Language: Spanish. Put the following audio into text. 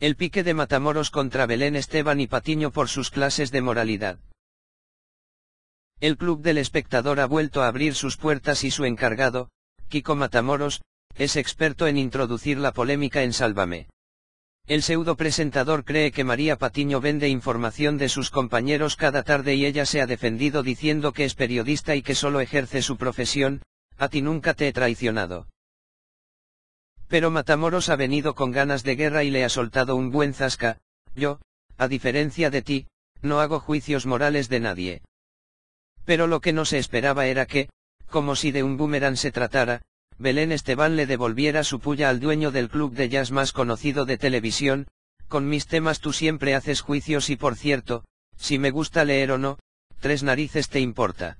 El pique de Matamoros contra Belén Esteban y Patiño por sus clases de moralidad. El Club del Espectador ha vuelto a abrir sus puertas y su encargado, Kiko Matamoros, es experto en introducir la polémica en Sálvame. El pseudo presentador cree que María Patiño vende información de sus compañeros cada tarde y ella se ha defendido diciendo que es periodista y que solo ejerce su profesión, a ti nunca te he traicionado. Pero Matamoros ha venido con ganas de guerra y le ha soltado un buen zasca, yo, a diferencia de ti, no hago juicios morales de nadie. Pero lo que no se esperaba era que, como si de un boomerang se tratara, Belén Esteban le devolviera su puya al dueño del club de jazz más conocido de televisión, con mis temas tú siempre haces juicios y por cierto, si me gusta leer o no, tres narices te importa.